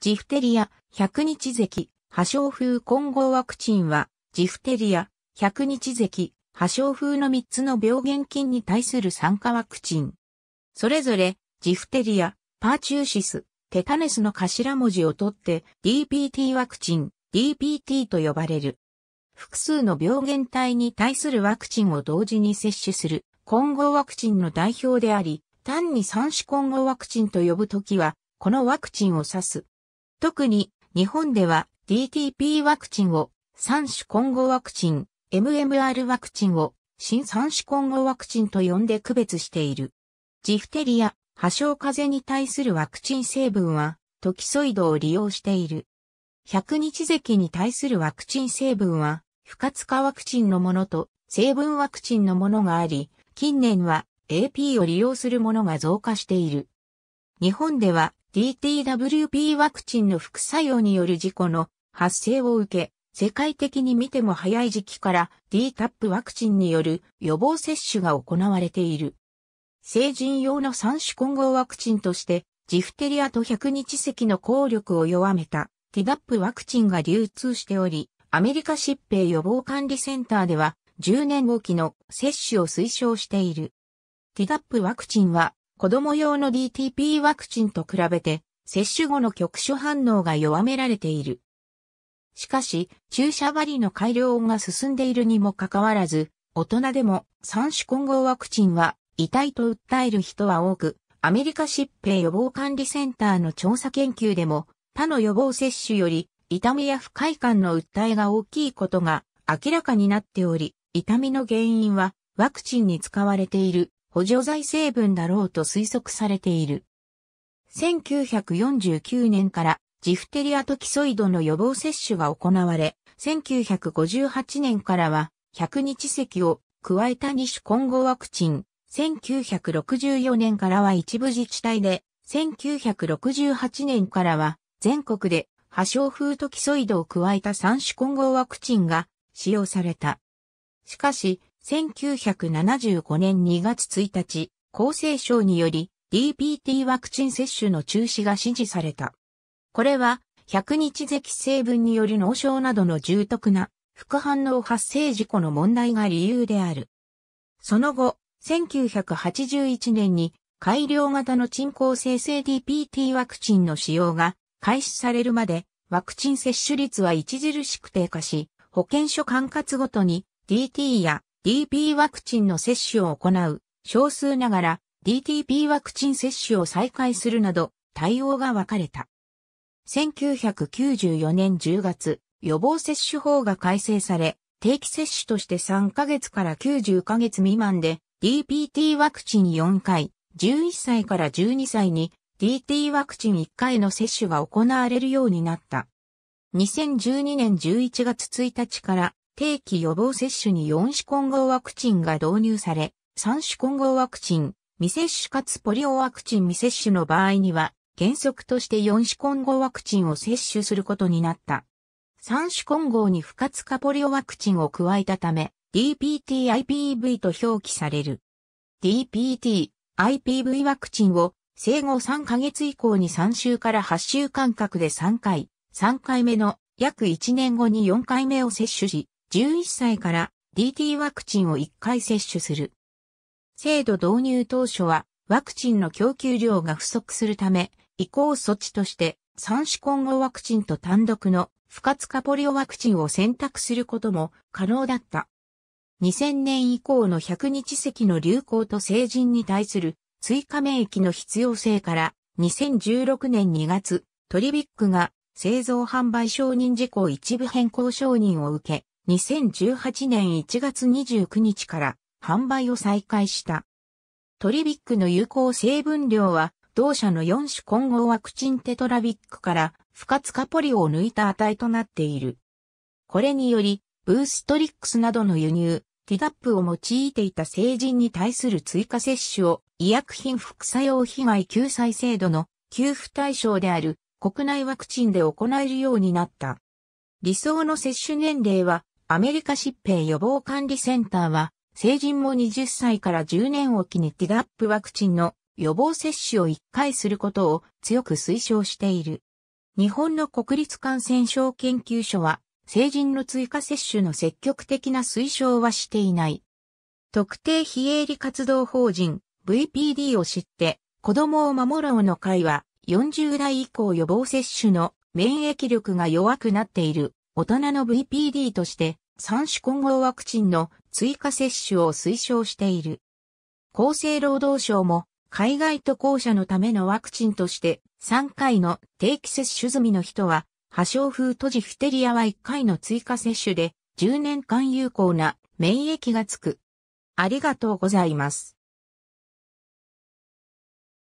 ジフテリア、100日咳、破傷風混合ワクチンは、ジフテリア、100日咳、破傷風の3つの病原菌に対する酸化ワクチン。それぞれ、ジフテリア、パーチューシス、テタネスの頭文字を取って DPT ワクチン、DPT と呼ばれる。複数の病原体に対するワクチンを同時に接種する混合ワクチンの代表であり、単に三種混合ワクチンと呼ぶときは、このワクチンを指す特に日本では DTP ワクチンを3種混合ワクチン、MMR ワクチンを新3種混合ワクチンと呼んで区別している。ジフテリア、破傷風に対するワクチン成分はトキソイドを利用している。100日咳に対するワクチン成分は不活化ワクチンのものと成分ワクチンのものがあり、近年は AP を利用するものが増加している。日本では DTWP ワクチンの副作用による事故の発生を受け、世界的に見ても早い時期から DTAP ワクチンによる予防接種が行われている。成人用の3種混合ワクチンとして、ジフテリアと100日咳の効力を弱めた TDAP ワクチンが流通しており、アメリカ疾病予防管理センターでは10年後期の接種を推奨している。TDAP ワクチンは子供用の DTP ワクチンと比べて、接種後の局所反応が弱められている。しかし、注射針の改良が進んでいるにもかかわらず、大人でも3種混合ワクチンは痛いと訴える人は多く、アメリカ疾病予防管理センターの調査研究でも、他の予防接種より痛みや不快感の訴えが大きいことが明らかになっており、痛みの原因はワクチンに使われている補助剤成分だろうと推測されている。1949年からジフテリアトキソイドの予防接種が行われ、1958年からは100日席を加えた2種混合ワクチン、1964年からは一部自治体で、1968年からは全国で破傷風トキソイドを加えた3種混合ワクチンが使用された。しかし、1975年2月1日、厚生省により DPT ワクチン接種の中止が指示された。これは、100日咳成分による脳症などの重篤な副反応発生事故の問題が理由である。その後、1981年に改良型の鎮抗生成 DPT ワクチンの使用が開始されるまでワクチン接種率は著しく低下し、保健所管轄ごとに DT や DP ワクチンの接種を行う、少数ながら DTP ワクチン接種を再開するなど、対応が分かれた。1994年10月、予防接種法が改正され、定期接種として3ヶ月から90ヶ月未満で、DPT ワクチン4回、11歳から12歳に DT ワクチン1回の接種が行われるようになった。2012年11月1日から定期予防接種に4種混合ワクチンが導入され、3種混合ワクチン、未接種かつポリオワクチン未接種の場合には、原則として4種混合ワクチンを接種することになった。3種混合に不活化ポリオワクチンを加えたため、DPT-IPV と表記される。DPT-IPV ワクチンを生後3ヶ月以降に3週から8週間隔で3回、3回目の約1年後に4回目を接種し、11歳から DT ワクチンを1回接種する。制度導入当初はワクチンの供給量が不足するため、移行措置として3種混合ワクチンと単独の不活化ポリオワクチンを選択することも可能だった。2000年以降の100日席の流行と成人に対する追加免疫の必要性から2016年2月、トリビックが製造販売承認事項一部変更承認を受け、2018年1月29日から販売を再開した。トリビックの有効成分量は、同社の4種混合ワクチンテトラビックから、不活化ポリオを抜いた値となっている。これにより、ブーストリックスなどの輸入、ティダップを用いていた成人に対する追加接種を、医薬品副作用被害救済制度の給付対象である国内ワクチンで行えるようになった。理想の接種年齢はアメリカ疾病予防管理センターは、成人も20歳から10年おきにティガップワクチンの予防接種を1回することを強く推奨している。日本の国立感染症研究所は、成人の追加接種の積極的な推奨はしていない。特定非営利活動法人 VPD を知って子供を守ろうの会は40代以降予防接種の免疫力が弱くなっている大人の VPD として、3種混合ワクチンの追加接種を推奨している。厚生労働省も、海外渡航者のためのワクチンとして、3回の定期接種済みの人は、破傷風閉じフィテリアは1回の追加接種で、10年間有効な免疫がつく。ありがとうございます。